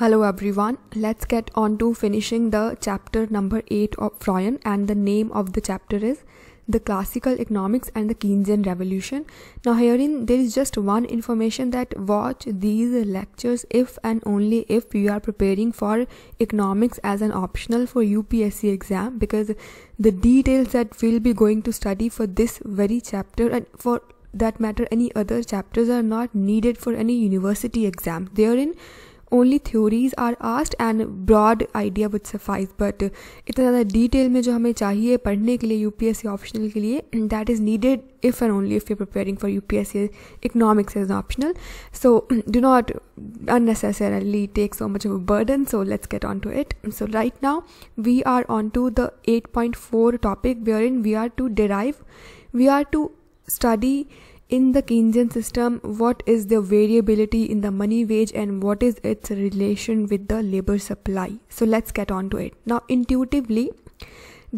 Hello everyone, let's get on to finishing the chapter number 8 of Freud and the name of the chapter is The Classical Economics and the Keynesian Revolution. Now herein there is just one information that watch these lectures if and only if you are preparing for economics as an optional for UPSC exam because the details that we'll be going to study for this very chapter and for that matter any other chapters are not needed for any university exam. Therein only theories are asked and broad idea would suffice but इतना ज़्यादा detail में जो हमें चाहिए पढ़ने के लिए UPSC optional के लिए that is needed if and only if you preparing for UPSC economics is optional so do not take so much so much of a burden so let's get on to it so right now we are on to the 8.4 topic in we are to derive we are to study In the Keynesian system, what is the variability in the money wage and what is its relation with the labor supply? So let's get on to it. Now intuitively,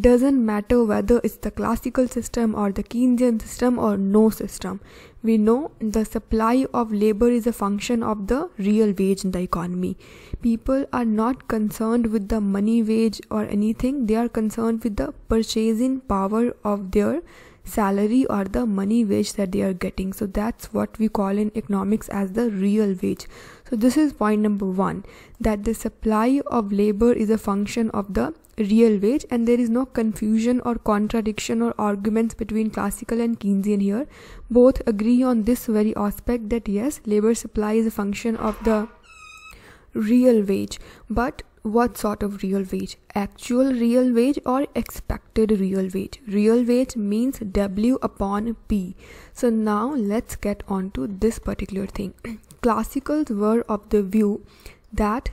doesn't matter whether it's the classical system or the Keynesian system or no system. We know the supply of labor is a function of the real wage in the economy. People are not concerned with the money wage or anything. They are concerned with the purchasing power of their salary or the money wage that they are getting so that's what we call in economics as the real wage so this is point number 1 that the supply of labor is a function of the real wage and there is no confusion or contradiction or arguments between classical and keynesian here both agree on this very aspect that yes labor supply is a function of the real wage but what sort of real wage actual real wage or expected real wage real wage means w upon p so now let's get on to this particular thing classicals were of the view that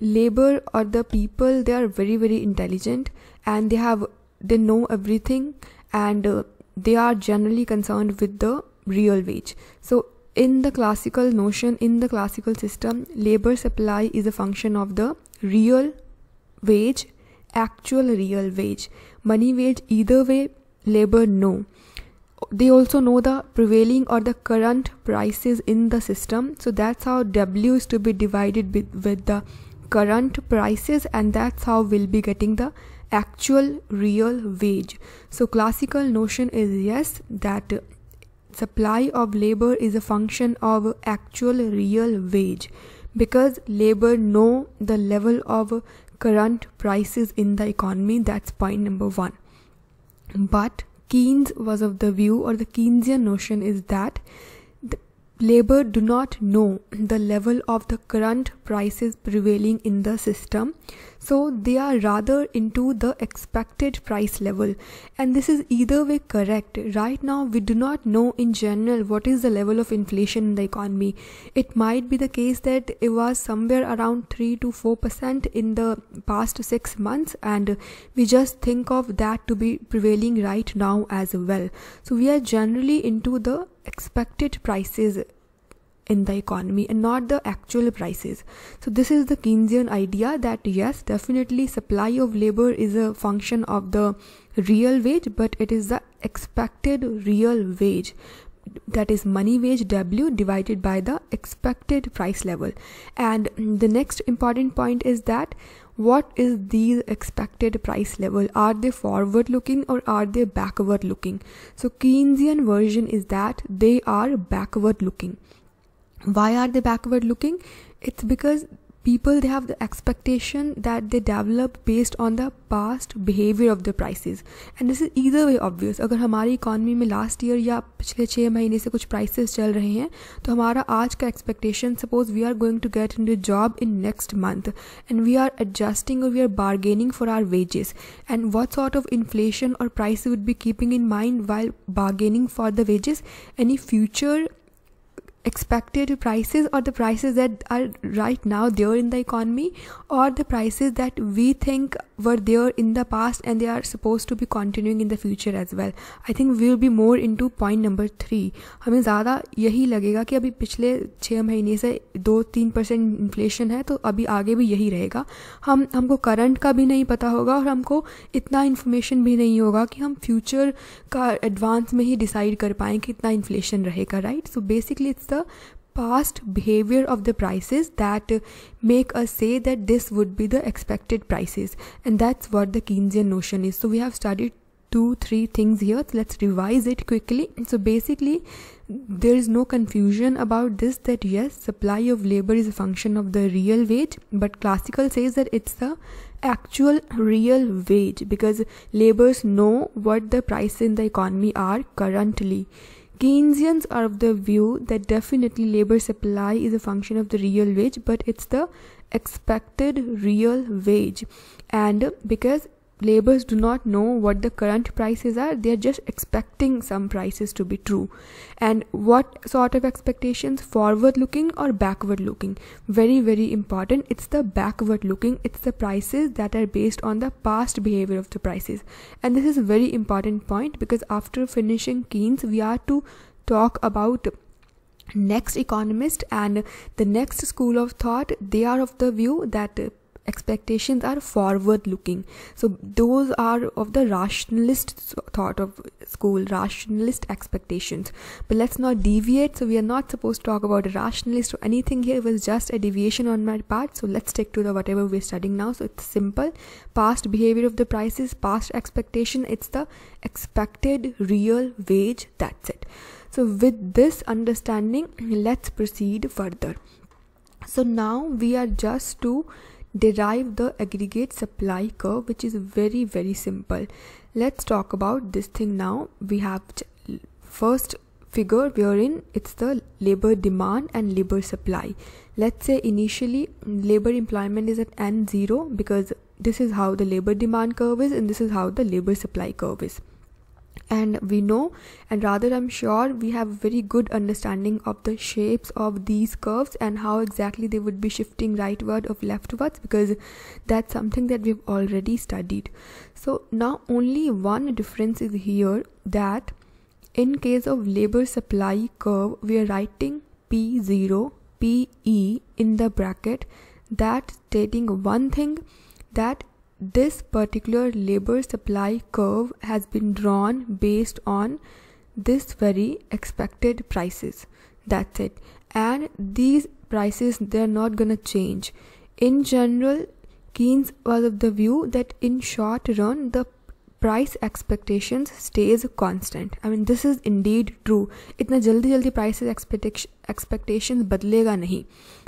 labor or the people they are very very intelligent and they have they know everything and uh, they are generally concerned with the real wage so in the classical notion, in the classical system, labor supply is a function of the real wage, actual real wage. Money wage, either way, labor no. They also know the prevailing or the current prices in the system. So that's how W is to be divided with, with the current prices and that's how we'll be getting the actual real wage. So classical notion is yes that supply of labor is a function of actual real wage because labor know the level of current prices in the economy that's point number 1 but keynes was of the view or the keynesian notion is that labor do not know the level of the current prices prevailing in the system so they are rather into the expected price level and this is either way correct. Right now we do not know in general what is the level of inflation in the economy. It might be the case that it was somewhere around 3 to 4% in the past 6 months and we just think of that to be prevailing right now as well. So we are generally into the expected prices in the economy and not the actual prices. So this is the Keynesian idea that yes, definitely supply of labor is a function of the real wage, but it is the expected real wage that is money wage w divided by the expected price level and the next important point is that what is these expected price level are they forward looking or are they backward looking so keynesian version is that they are backward looking why are they backward looking it's because people they have the expectation that they develop based on the past behavior of the prices and this is either way obvious agar hamari economy mein last year ya pichle 6 mahine se kuch prices chal rahe hain to hamara aaj ka expectation suppose we are going to get into job in next month and we are adjusting or we are bargaining for our wages and what sort of inflation or price would be keeping in mind while bargaining for the wages any future expected prices or the prices that are right now there in the economy or the prices that we think were there in the past and they are supposed to be continuing in the future as well I think we will be more in to point number three हमें ज़्यादा यही लगेगा कि अभी पिछले छः महीने से दो तीन परसेंट इन्फ्लेशन है तो अभी आगे भी यही रहेगा हम हमको करंट का भी नहीं पता होगा और हमको इतना इन्फॉर्मेशन भी नहीं होगा कि हम फ्यूचर का एडवांस में ही डिसाइड कर पाएँ कि इतना इन्फ्लेशन रहेगा right so basically it's the the past behavior of the prices that make us say that this would be the expected prices and that's what the keynesian notion is so we have studied two three things here so let's revise it quickly so basically there is no confusion about this that yes supply of labor is a function of the real wage but classical says that it's the actual real wage because laborers know what the prices in the economy are currently Keynesians are of the view that definitely labor supply is a function of the real wage, but it's the expected real wage. And because Laborers do not know what the current prices are they are just expecting some prices to be true and what sort of expectations forward looking or backward looking very very important it's the backward looking it's the prices that are based on the past behavior of the prices and this is a very important point because after finishing keynes we are to talk about next economist and the next school of thought they are of the view that expectations are forward looking so those are of the rationalist thought of school rationalist expectations but let's not deviate so we are not supposed to talk about a rationalist or anything here it was just a deviation on my part so let's stick to the whatever we're studying now so it's simple past behavior of the prices past expectation it's the expected real wage that's it so with this understanding let's proceed further so now we are just to derive the aggregate supply curve which is very very simple let's talk about this thing now we have first figure wherein it's the labor demand and labor supply let's say initially mm, labor employment is at n0 because this is how the labor demand curve is and this is how the labor supply curve is and we know and rather i'm sure we have a very good understanding of the shapes of these curves and how exactly they would be shifting rightward or leftwards because that's something that we've already studied so now only one difference is here that in case of labor supply curve we are writing p0 pe in the bracket that stating one thing that this particular labor supply curve has been drawn based on this very expected prices that's it and these prices they're not gonna change in general keynes was of the view that in short run the price expectations stays constant I mean this is indeed true इतना jaldi jaldi price expectations badlega nahi.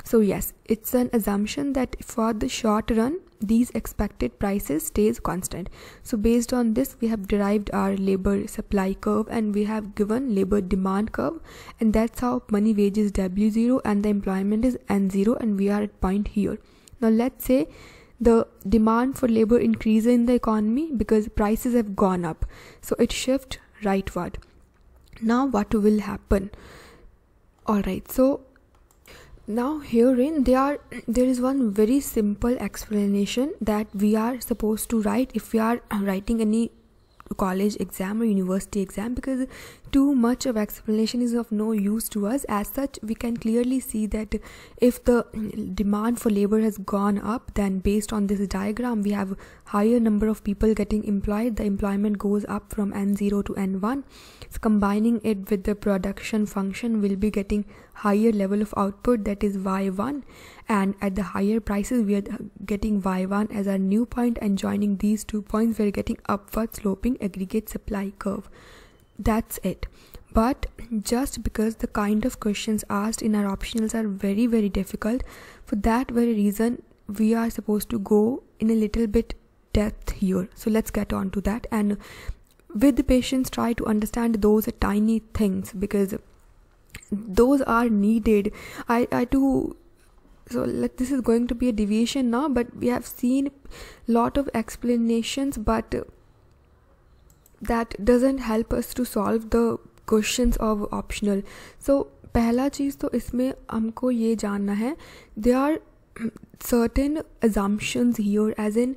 So yes, it's an assumption that for the short run, these expected prices stays constant so based on this we have derived our labor supply curve and we have given labor demand curve and that's how money wages is w0 and the employment is n0 and we are at point here now let's say the demand for labor increases in the economy because prices have gone up so it shifts rightward now what will happen all right so now herein there are there is one very simple explanation that we are supposed to write if we are writing any college exam or university exam because too much of explanation is of no use to us as such we can clearly see that if the demand for labor has gone up then based on this diagram we have higher number of people getting employed the employment goes up from n0 to n1 so combining it with the production function will be getting higher level of output that is y1 and at the higher prices we are getting y1 as our new point and joining these two points we are getting upward sloping aggregate supply curve that's it but just because the kind of questions asked in our optionals are very very difficult for that very reason we are supposed to go in a little bit depth here so let's get on to that and with the patience try to understand those tiny things because those are needed i i do so like this is going to be a deviation now but we have seen lot of explanations but that doesn't help us to solve the questions of optional so पहला चीज़ तो इसमें हमको ये जानना है they are certain assumptions here as in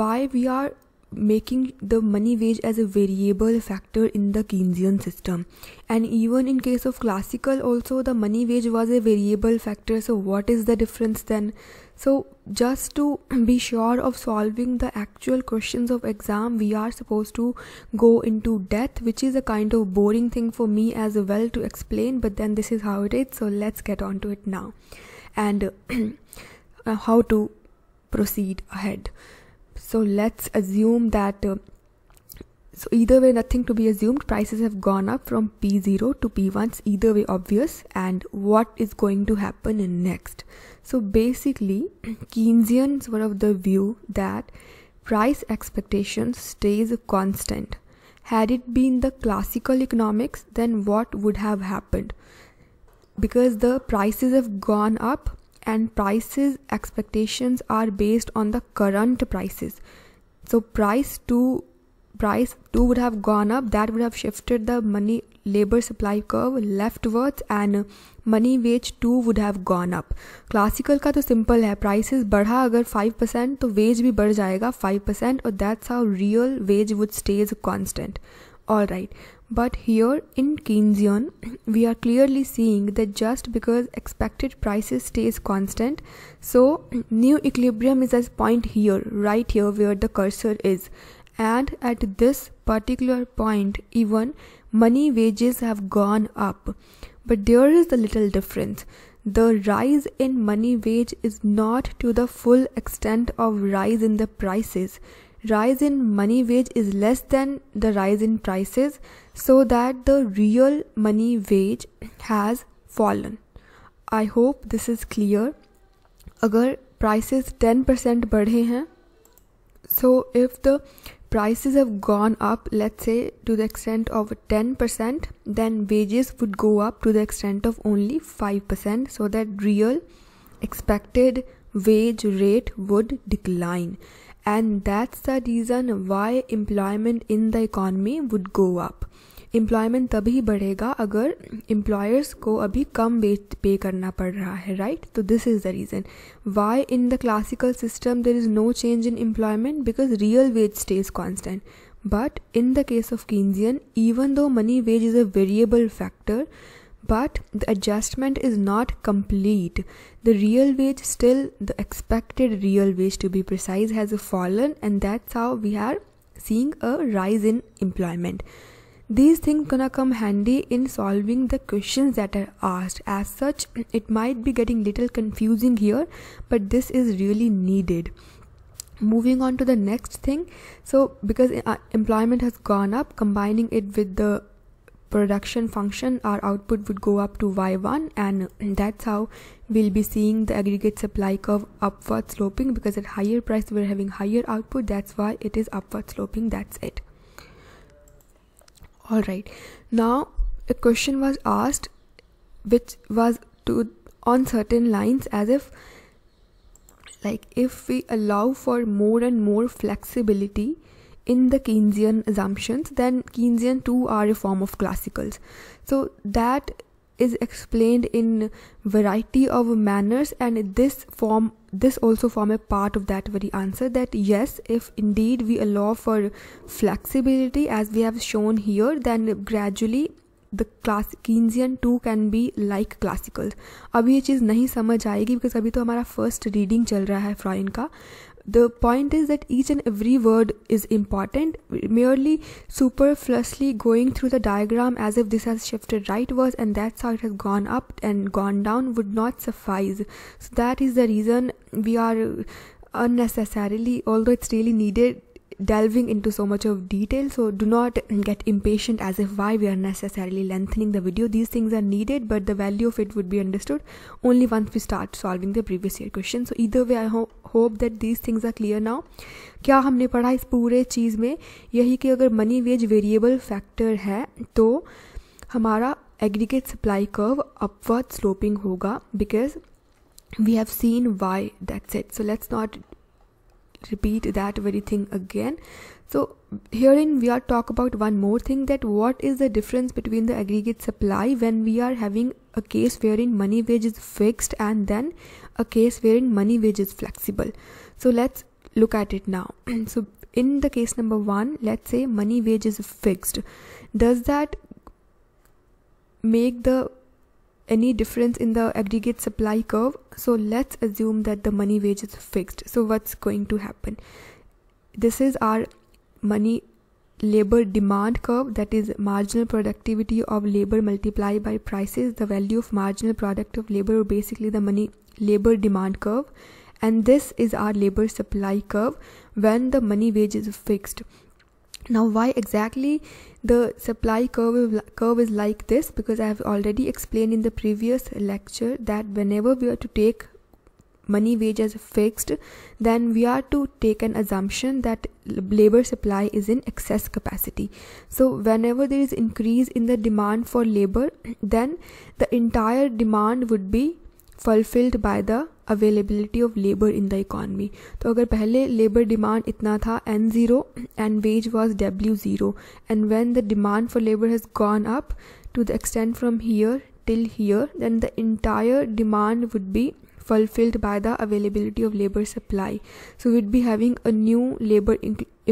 why we are making the money wage as a variable factor in the Keynesian system. And even in case of classical also the money wage was a variable factor. So what is the difference then? So just to be sure of solving the actual questions of exam we are supposed to go into depth which is a kind of boring thing for me as well to explain but then this is how it is so let's get on to it now and uh, how to proceed ahead. So let's assume that uh, so either way nothing to be assumed prices have gone up from P0 to p one. either way obvious and what is going to happen next. So basically Keynesians were of the view that price expectation stays constant. Had it been the classical economics then what would have happened? Because the prices have gone up and prices expectations are based on the current prices so price 2 price 2 would have gone up that would have shifted the money labor supply curve leftwards and money wage 2 would have gone up classical का तो simple है prices बढ़ा अगर 5% तो wage भी बढ़ जाएगा 5% or that's how real wage would stays constant all right but here in Keynesian, we are clearly seeing that just because expected prices stays constant, so new equilibrium is at point here, right here where the cursor is. And at this particular point, even money wages have gone up. But there is a little difference. The rise in money wage is not to the full extent of rise in the prices rise in money wage is less than the rise in prices so that the real money wage has fallen i hope this is clear agar prices 10% badhe hain so if the prices have gone up let's say to the extent of 10% then wages would go up to the extent of only 5% so that real expected wage rate would decline and that's the reason why employment in the economy would go up. Employment tabhi badega agar employers ko abhi kam pay karna pad raha hai, right? So this is the reason. Why in the classical system there is no change in employment? Because real wage stays constant. But in the case of Keynesian, even though money wage is a variable factor, but the adjustment is not complete. The real wage still the expected real wage to be precise has fallen and that's how we are seeing a rise in employment. These things gonna come handy in solving the questions that are asked. As such, it might be getting little confusing here, but this is really needed moving on to the next thing so because uh, employment has gone up combining it with the production function our output would go up to y1 and that's how we'll be seeing the aggregate supply curve upward sloping because at higher price we're having higher output that's why it is upward sloping that's it all right now a question was asked which was to on certain lines as if like if we allow for more and more flexibility in the Keynesian assumptions, then Keynesian too are a form of classicals. So that is explained in variety of manners and this form this also form a part of that very answer that yes if indeed we allow for flexibility as we have shown here then gradually the class Keynesian too can be like classical अभी ये चीज़ नहीं समझ आएगी because अभी तो हमारा first reading चल रहा है फ्रॉइन का the point is that each and every word is important merely superfluously going through the diagram as if this has shifted rightwards and that's how it has gone up and gone down would not suffice so that is the reason we are unnecessarily although it's really needed delving into so much of detail so do not get impatient as if why we are necessarily lengthening the video these things are needed but the value of it would be understood only once we start solving the previous year question so either way i ho hope that these things are clear now kya humne padha is pure cheez mein yahi ki agar money wage variable factor hai to hamara aggregate supply curve upward sloping hoga because we have seen why that's it so let's not repeat that very thing again so herein we are talk about one more thing that what is the difference between the aggregate supply when we are having a case wherein money wage is fixed and then a case wherein money wage is flexible so let's look at it now so in the case number one let's say money wage is fixed does that make the any difference in the aggregate supply curve. So let's assume that the money wage is fixed. So what's going to happen? This is our money labor demand curve that is marginal productivity of labor multiplied by prices the value of marginal product of labor or basically the money labor demand curve and this is our labor supply curve when the money wage is fixed now why exactly the supply curve, curve is like this because I have already explained in the previous lecture that whenever we are to take money wage as fixed then we are to take an assumption that labor supply is in excess capacity so whenever there is increase in the demand for labor then the entire demand would be fulfilled by the availability of labour in the economy तो अगर पहले labour demand इतना था N zero and wage was W zero and when the demand for labour has gone up to the extend from here till here then the entire demand would be fulfilled by the availability of labor supply. So we'd be having a new labor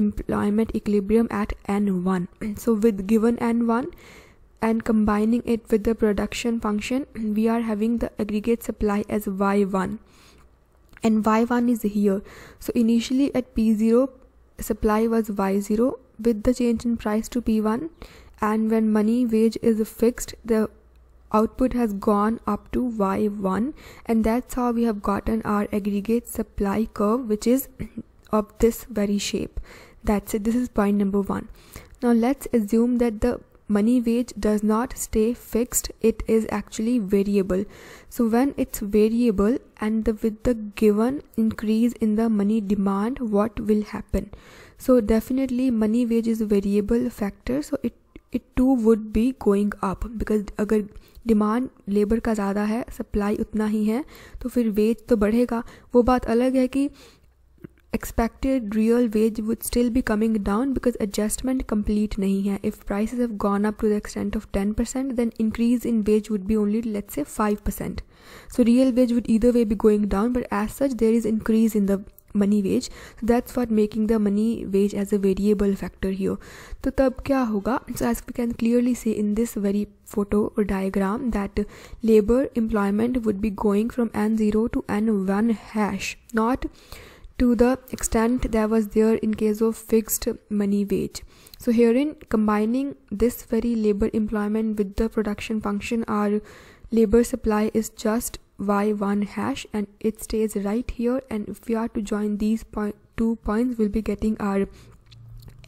employment equilibrium at N1. So with given N1, and combining it with the production function we are having the aggregate supply as y1 and y1 is here so initially at p0 supply was y0 with the change in price to p1 and when money wage is fixed the output has gone up to y1 and that's how we have gotten our aggregate supply curve which is of this very shape that's it this is point number one now let's assume that the money wage does not stay fixed it is actually variable so when it's variable and the, with the given increase in the money demand what will happen so definitely money wage is a variable factor so it it too would be going up because agar demand labour का ज़्यादा है supply उतना ही है तो फिर veg तो बढ़ेगा वो बात अलग है कि expected real wage would still be coming down because adjustment complete nahi hai. If prices have gone up to the extent of 10%, then increase in wage would be only let's say 5%. So real wage would either way be going down, but as such there is increase in the money wage that's for making the money wage as a variable factor here तो तब क्या होगा So as we can clearly see in this very photo or diagram that labor employment would be going from n0 to n1 hash not to the extent that was there in case of fixed money wage. So herein combining this very labor employment with the production function our labor supply is just y1 hash and it stays right here and if we are to join these point, two points we'll be getting our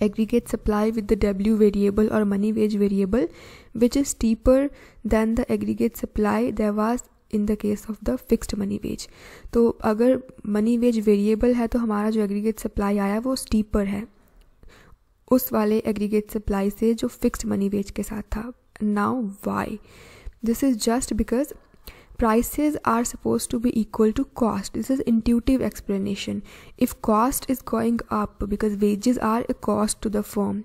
aggregate supply with the w variable or money wage variable which is steeper than the aggregate supply there was in the case of the fixed money wage तो अगर money veg variable है तो हमारा जो aggregate supply आया वो steeper है उस वाले एग्रीगेट सप्लाई से जो फिक्स्ड मनी वेज के साथ था now why this is just because prices are supposed to be equal to cost this is intuitive explanation if cost is going up because wages are a cost to the firm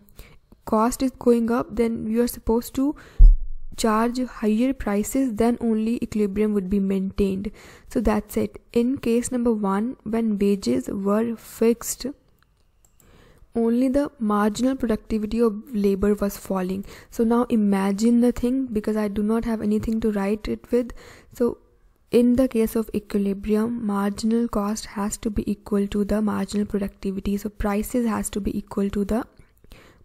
cost is going up then you are supposed to charge higher prices then only equilibrium would be maintained so that's it in case number 1 when wages were fixed only the marginal productivity of labor was falling so now imagine the thing because i do not have anything to write it with so in the case of equilibrium marginal cost has to be equal to the marginal productivity so prices has to be equal to the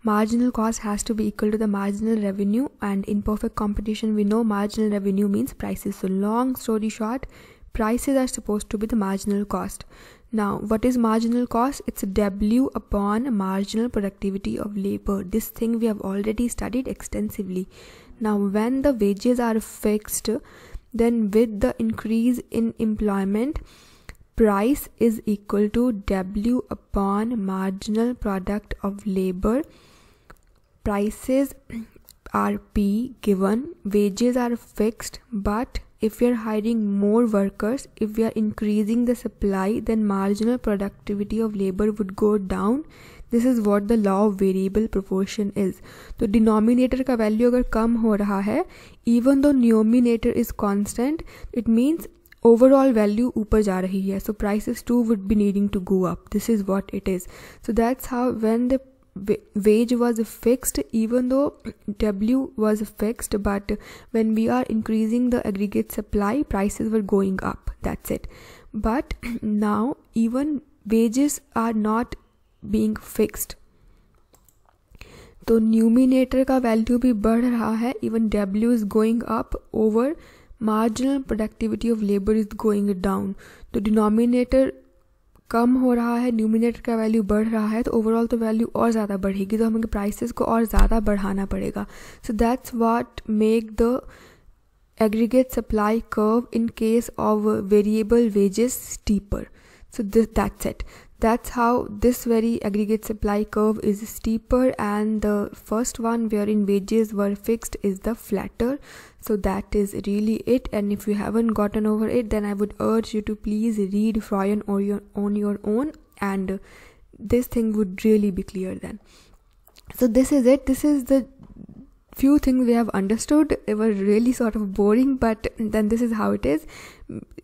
marginal cost has to be equal to the marginal revenue and in perfect competition we know marginal revenue means prices so long story short prices are supposed to be the marginal cost now what is marginal cost it's w upon marginal productivity of labor this thing we have already studied extensively now when the wages are fixed then with the increase in employment price is equal to w upon marginal product of labor prices are P given, wages are fixed, but if we are hiring more workers, if we are increasing the supply, then marginal productivity of labor would go down. This is what the law of variable proportion is. So denominator ka value agar kam ho raha hai, even though numerator is constant, it means overall value upar ja rahi hai. So prices too would be needing to go up. This is what it is. So that's how when the wage was fixed even though w was fixed but when we are increasing the aggregate supply prices were going up that's it but now even wages are not being fixed तो numerator का value भी बढ़ रहा है even W is going up over marginal productivity of labour is going down तो denominator कम हो रहा है न्यूमिनेटर का वैल्यू बढ़ रहा है तो ओवरऑल तो वैल्यू और ज़्यादा बढ़ेगी तो हमें प्राइसेस को और ज़्यादा बढ़ाना पड़ेगा so that's what make the aggregate supply curve in case of variable wages टीपर so this that's it That's how this very aggregate supply curve is steeper and the first one wherein wages were fixed is the flatter. So that is really it and if you haven't gotten over it then I would urge you to please read your on your own and this thing would really be clear then. So this is it. This is the few things we have understood. They were really sort of boring but then this is how it is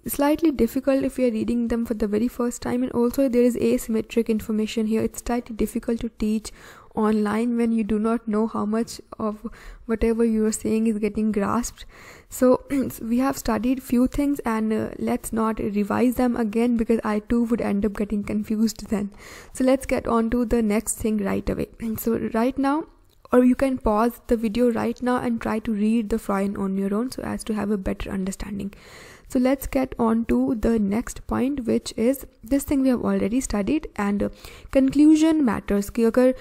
slightly difficult if you're reading them for the very first time and also there is asymmetric information here it's slightly difficult to teach online when you do not know how much of whatever you are saying is getting grasped so we have studied few things and uh, let's not revise them again because i too would end up getting confused then so let's get on to the next thing right away and so right now or you can pause the video right now and try to read the Freud on your own so as to have a better understanding so let's get on to the next point which is this thing we have already studied and conclusion matters कि अगर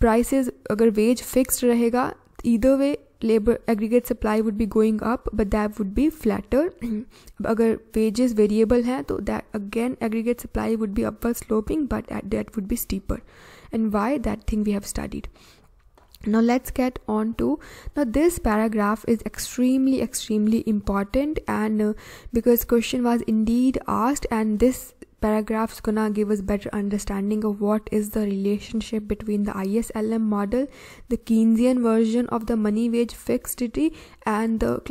prices अगर wage fixed रहेगा either way labor aggregate supply would be going up but that would be flatter अगर wages variable हैं तो that again aggregate supply would be upward sloping but that would be steeper and why that thing we have studied now let's get on to now this paragraph is extremely extremely important and uh, because question was indeed asked and this paragraph's gonna give us better understanding of what is the relationship between the ISLM model the Keynesian version of the money wage fixedity and the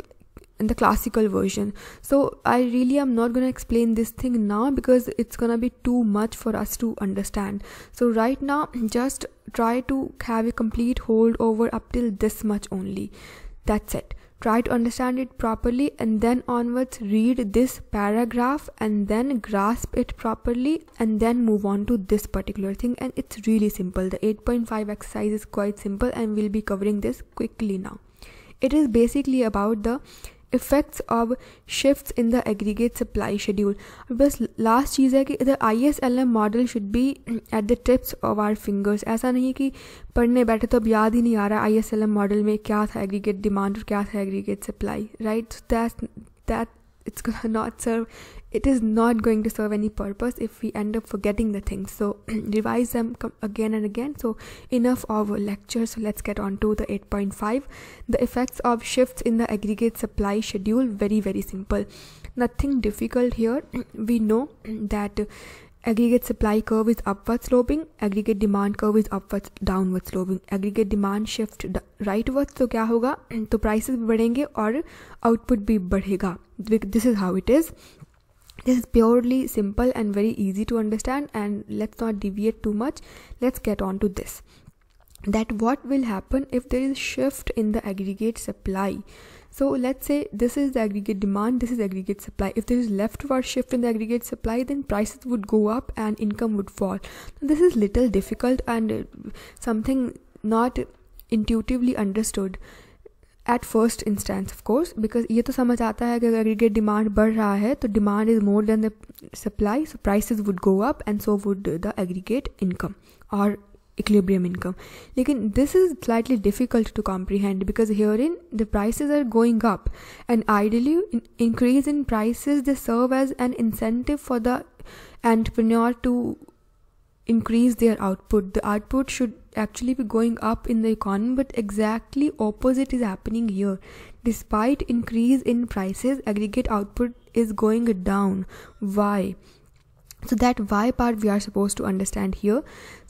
the classical version so i really am not going to explain this thing now because it's going to be too much for us to understand so right now just try to have a complete hold over up till this much only that's it try to understand it properly and then onwards read this paragraph and then grasp it properly and then move on to this particular thing and it's really simple the 8.5 exercise is quite simple and we'll be covering this quickly now it is basically about the effects of shift in the aggregate supply schedule और बस last चीज़ है कि the I S L M model should be at the tips of our fingers ऐसा नहीं कि पढ़ने बैठे तो अब याद ही नहीं आ रहा I S L M model में क्या था एग्रीगेट डिमांड और क्या था aggregate supply right that that it's not serve it is not going to serve any purpose if we end up forgetting the things so revise them again and again so enough of lecture so let's get on to the 8.5 the effects of shifts in the aggregate supply schedule very very simple nothing difficult here we know that aggregate supply curve is upward sloping aggregate demand curve is upward downward sloping aggregate demand shift rightwards तो क्या होगा to prices भी बढ़ेंगे और output be बढ़ेगा this is how it is this is purely simple and very easy to understand and let's not deviate too much let's get on to this that what will happen if there is shift in the aggregate supply so let's say this is the aggregate demand this is aggregate supply if there is leftward shift in the aggregate supply then prices would go up and income would fall this is little difficult and uh, something not intuitively understood at first instance of course because ये तो समझ आता है कि अगर aggregate demand बढ़ रहा है तो demand is more than the supply so prices would go up and so would the aggregate income और इक्लेब्रियम इनकम लेकिन this is slightly difficult to comprehend because here in the price are going up and ideally increase in price they serve as an incentive for the entrepreneur to increase their output. The output should actually be going up in the economy, but exactly opposite is happening here. Despite increase in prices, aggregate output is going down. Why? So that why part we are supposed to understand here.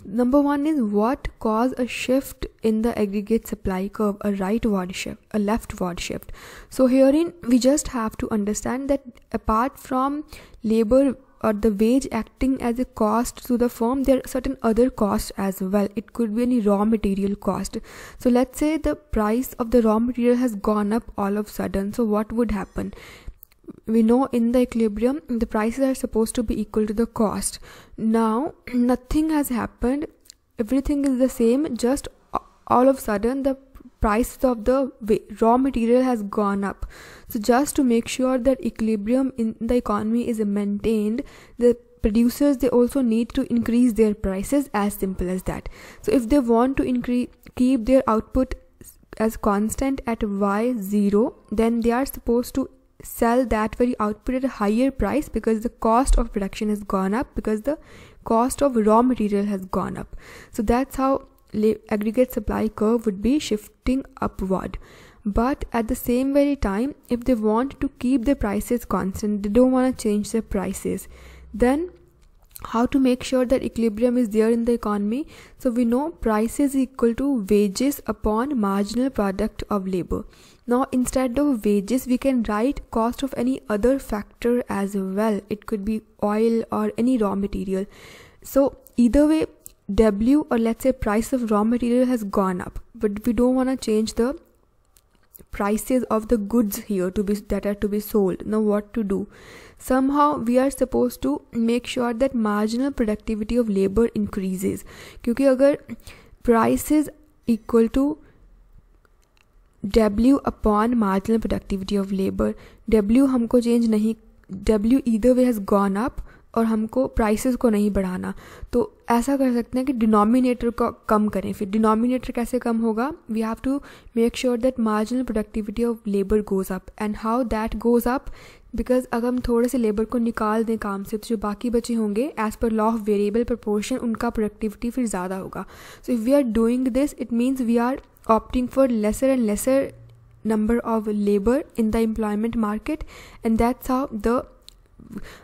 Number one is what caused a shift in the aggregate supply curve, a rightward shift, a leftward shift. So herein we just have to understand that apart from labor or the wage acting as a cost to the firm there are certain other costs as well it could be any raw material cost so let's say the price of the raw material has gone up all of a sudden so what would happen we know in the equilibrium the prices are supposed to be equal to the cost now nothing has happened everything is the same just all of a sudden the prices of the raw material has gone up so just to make sure that equilibrium in the economy is maintained the producers they also need to increase their prices as simple as that so if they want to increase keep their output as constant at y0 then they are supposed to sell that very output at a higher price because the cost of production has gone up because the cost of raw material has gone up so that's how aggregate supply curve would be shifting upward but at the same very time if they want to keep the prices constant they don't want to change their prices then how to make sure that equilibrium is there in the economy so we know price is equal to wages upon marginal product of labor now instead of wages we can write cost of any other factor as well it could be oil or any raw material so either way W or let's say price of raw material has gone up, but we don't want to change the prices of the goods here to be that are to be sold now what to do somehow we are supposed to make sure that marginal productivity of labor increases क्योंकि price prices equal to w upon marginal productivity of labor w हमको change नहीं w either way has gone up और हमको prices को नहीं बढ़ाना तो ऐसा कर सकते हैं कि डिनोमिनेटर को कम करें फिर डिनोमिनेटर कैसे कम होगा we have to make sure that marginal productivity of labour goes up and how that goes up because अगर हम थोड़े से लेबर को निकाल दें काम से तो जो बाकी बचे होंगे as per law of variable proportion उनका प्रोडक्टिविटी फिर ज़्यादा होगा so if we are doing this it means we are opting for lesser and lesser number of labour in the employment market and that's how the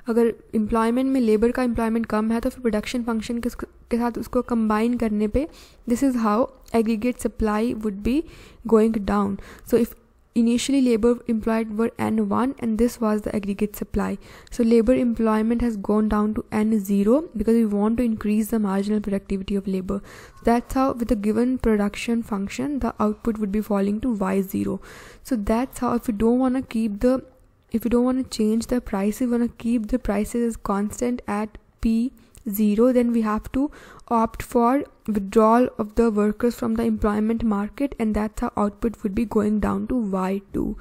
अगर employment में labour का employment कम है तो फिर प्रोडक्शन फंक्शन के साथ उसको कंबाइन करने पे this is how aggregate supply would be going down so if initially labour employed were N one and this was the aggregate supply so labour employment has gone down to N zero because we want to increase the marginal productivity of labour that's how with given production function the output would be falling to Y zero so that's how if you don't want keep the if you don't want to change the prices we want to keep the prices constant at p0 then we have to opt for withdrawal of the workers from the employment market and that's how output would be going down to y2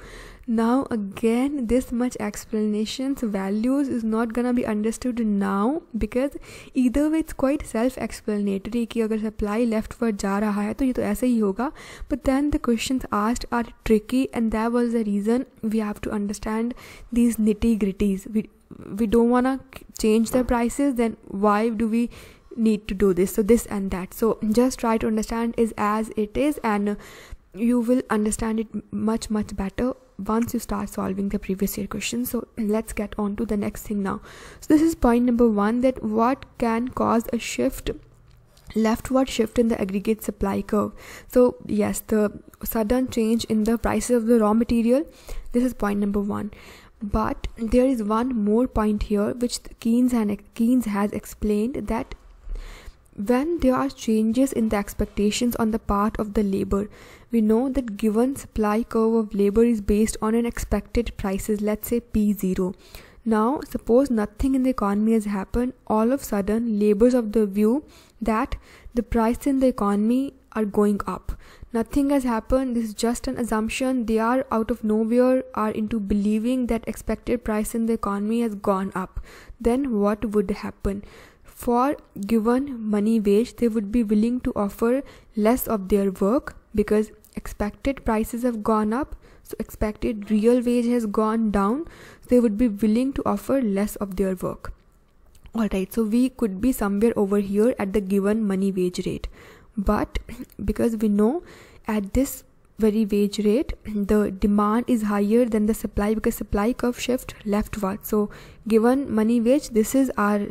now again, this much explanations values is not gonna be understood now because either way it's quite self-explanatory कि अगर supply left for jara hai, तो ये तो ऐसे ही होगा but then the questions asked are tricky and that was the reason we have to understand these nitty-gritties. We we don't wanna change the prices then why do we need to do this so this and that so just try to understand is as it is and you will understand it much much better once you start solving the previous year questions so let's get on to the next thing now so this is point number one that what can cause a shift leftward shift in the aggregate supply curve so yes the sudden change in the prices of the raw material this is point number one but there is one more point here which keynes and keynes has explained that when there are changes in the expectations on the part of the labor we know that given supply curve of labor is based on an expected prices, let's say P0. Now, suppose nothing in the economy has happened, all of a sudden labor's of the view that the prices in the economy are going up. Nothing has happened, this is just an assumption. They are out of nowhere are into believing that expected price in the economy has gone up. Then what would happen? For given money wage, they would be willing to offer less of their work because expected prices have gone up so expected real wage has gone down they would be willing to offer less of their work alright so we could be somewhere over here at the given money wage rate but because we know at this very wage rate the demand is higher than the supply because supply curve shift leftward so given money wage this is our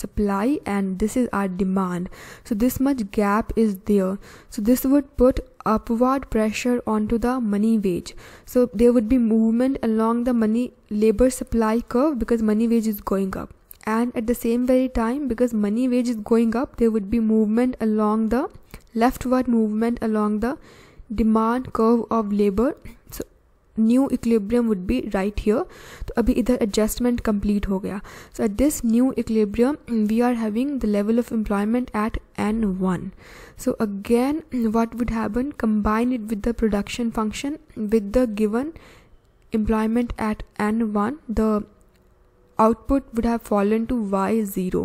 supply and this is our demand so this much gap is there so this would put upward pressure onto the money wage so there would be movement along the money labor supply curve because money wage is going up and at the same very time because money wage is going up there would be movement along the leftward movement along the demand curve of labor new equilibrium would be right here तो अभी इधर adjustment complete हो गया so at this new equilibrium we are having the level of employment at N one so again what would happen combine it with the production function with the given employment at n1 the output would have fallen to y0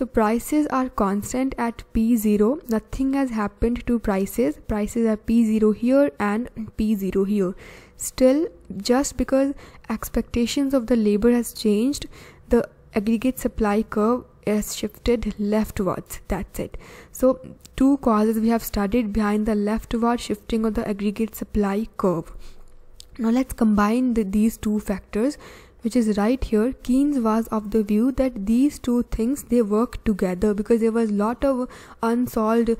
so prices are constant at p0 nothing has happened to prices prices are p0 here and p0 here Still, just because expectations of the labor has changed, the aggregate supply curve has shifted leftwards. That's it. So, two causes we have studied behind the leftward shifting of the aggregate supply curve. Now, let's combine the, these two factors which is right here keynes was of the view that these two things they work together because there was lot of unsolved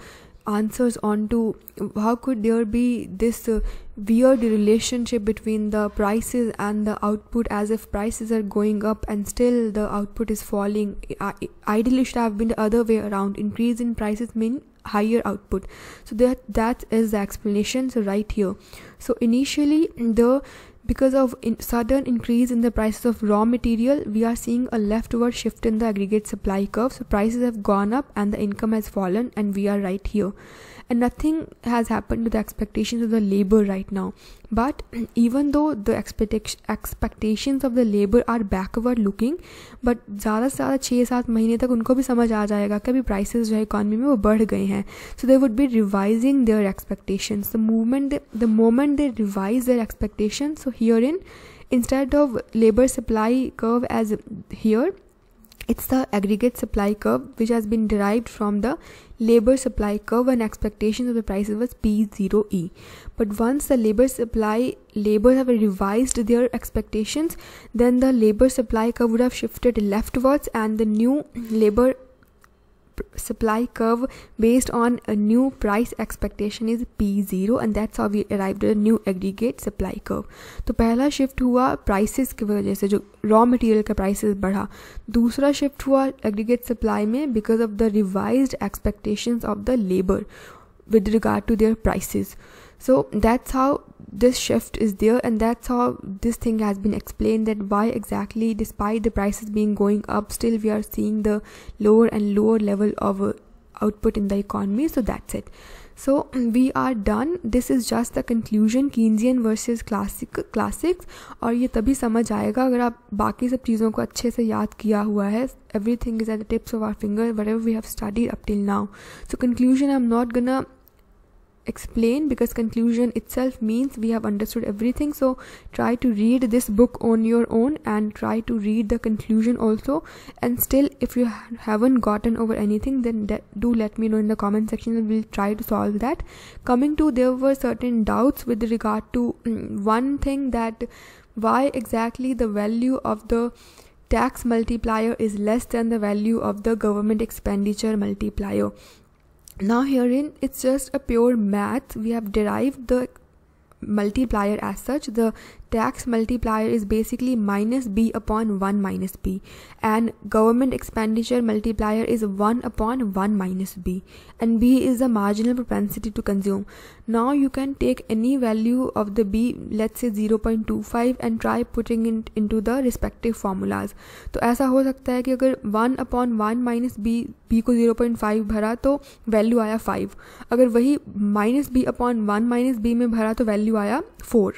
answers onto how could there be this uh, weird relationship between the prices and the output as if prices are going up and still the output is falling I- ideally should have been the other way around increase in prices mean higher output so that that is the explanation so right here so initially the because of in sudden increase in the prices of raw material we are seeing a leftward shift in the aggregate supply curve so prices have gone up and the income has fallen and we are right here and nothing has happened to the expectations of the labor right now. But even though the expectations of the labor are backward looking, but ज़्यादा से ज़्यादा छः सात महीने तक उनको भी समझ आ जाएगा कि अभी prices जो economy में वो बढ़ गए हैं. So they would be revising their expectations. The movement, the moment they revise their expectations, so herein, instead of labor supply curve as here. It's the aggregate supply curve which has been derived from the labor supply curve when expectations of the prices was P0E. But once the labor supply labor have revised their expectations, then the labor supply curve would have shifted leftwards and the new labor supply curve based on a new price expectation is P0 and that's how we arrived at a new aggregate supply curve. तो पहला shift हुआ prices की वजह raw material का prices बढ़ा. दूसरा shift हुआ aggregate supply में because of the revised expectations of the labour with regard to their prices. So that's how this shift is there and that's how this thing has been explained that why exactly despite the prices being going up still we are seeing the lower and lower level of uh, output in the economy so that's it so we are done this is just the conclusion keynesian versus classic classics और ye तभी समझ आएगा अगर आप बाकी सब चीज़ों को अच्छे से याद किया हुआ everything is at the tips of our finger whatever we have studied up till now so conclusion i'm not gonna explain because conclusion itself means we have understood everything so try to read this book on your own and try to read the conclusion also and still if you haven't gotten over anything then do let me know in the comment section and we'll try to solve that coming to there were certain doubts with regard to mm, one thing that why exactly the value of the tax multiplier is less than the value of the government expenditure multiplier now herein it's just a pure math we have derived the multiplier as such the tax multiplier is basically minus b upon 1 minus b and government expenditure multiplier is 1 upon 1 minus b and b is the marginal propensity to consume now you can take any value of the b let's say 0.25 and try putting it into the respective formulas तो ऐसा हो सकता है कि अगर 1 upon 1 minus b b को 0.5 भरा तो वैल्यू आया 5 अगर वही minus b upon 1 minus b में भरा तो वैल्यू आया 4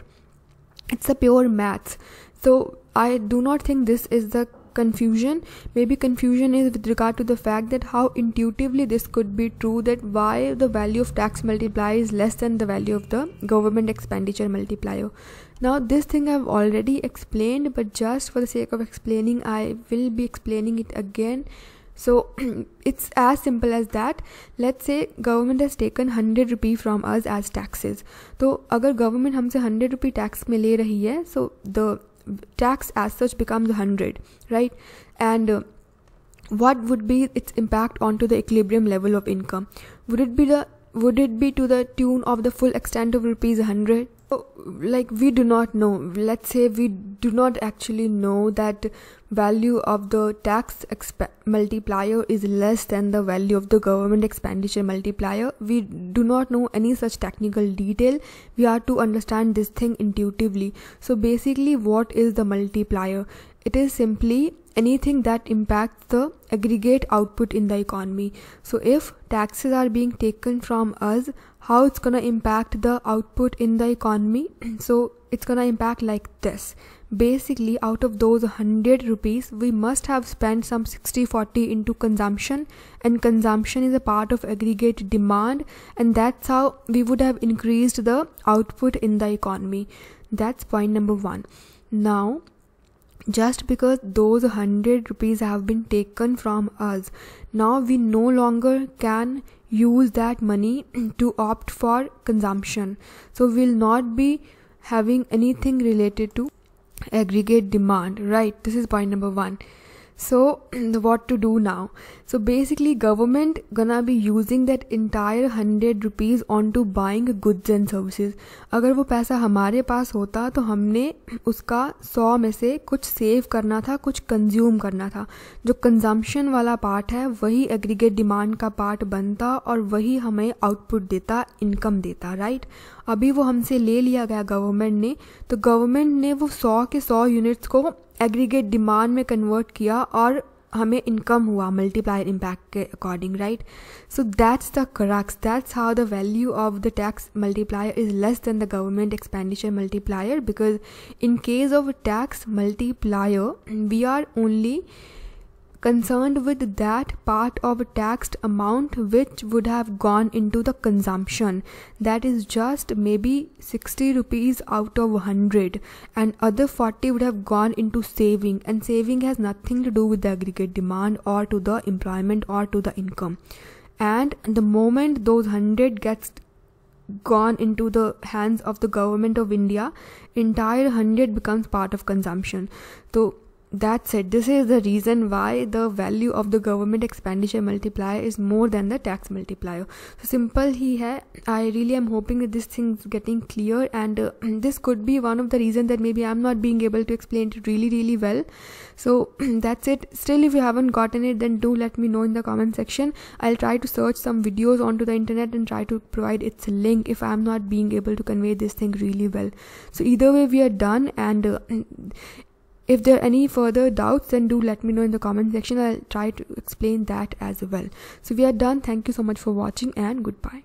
it's a pure math so i do not think this is the confusion maybe confusion is with regard to the fact that how intuitively this could be true that why the value of tax multiplier is less than the value of the government expenditure multiplier now this thing i've already explained but just for the sake of explaining i will be explaining it again So it's as simple as that. Let's say government has taken 100 rupee from us as taxes. so agar government humse 100 rupee tax me le rahi hai so the tax as such becomes 100, right? And uh, what would be its impact onto the equilibrium level of income? Would it be the would it be to the tune of the full extent of rupees 100 like we do not know let's say we do not actually know that value of the tax multiplier is less than the value of the government expenditure multiplier we do not know any such technical detail we are to understand this thing intuitively so basically what is the multiplier it is simply anything that impacts the aggregate output in the economy. So if taxes are being taken from us, how it's gonna impact the output in the economy? so it's gonna impact like this. Basically, out of those 100 rupees, we must have spent some 60-40 into consumption and consumption is a part of aggregate demand and that's how we would have increased the output in the economy. That's point number one. Now, just because those 100 rupees have been taken from us now we no longer can use that money to opt for consumption so we'll not be having anything related to aggregate demand right this is point number 1 so what to do now so basically government gonna be using that entire 100 rupees on to buying goods and services अगर वो पैसा हमारे पास होता तो हमने उसका सौ में से कुछ सेव करना था कुछ कंज्यूम करना था जो कंजम्पशन वाला पार्ट है वही एग्रीगेट डिमांड का पार्ट बनता और वही हमें आउटपुट देता इनकम देता राइट अभी वो हमसे ले लिया गया गवर्नमेंट ने तो गवर्नमेंट ने वो सौ के सौ यूनिट्स को एग्रीगेट डिमांड में कन्वर्ट किया और हमें इनकम हुआ मल्टीप्लायर इम्पैक्ट के according right so that's the crux that's how the value of the tax multiplier is less than the government expenditure multiplier because in case of tax multiplier we are only concerned with that part of taxed amount which would have gone into the consumption that is just maybe 60 rupees out of 100 and other 40 would have gone into saving and saving has nothing to do with the aggregate demand or to the employment or to the income and the moment those 100 gets gone into the hands of the government of india entire 100 becomes part of consumption so that said, this is the reason why the value of the government expenditure multiplier is more than the tax multiplier. So simple he hai. I really am hoping that this thing's getting clear and uh, this could be one of the reasons that maybe I'm not being able to explain it really really well. So that's it. Still if you haven't gotten it then do let me know in the comment section. I'll try to search some videos onto the internet and try to provide its link if I'm not being able to convey this thing really well. So either way we are done and uh, If there are any further doubts, then do let me know in the comment section. I'll try to explain that as well. So we are done. Thank you so much for watching and goodbye.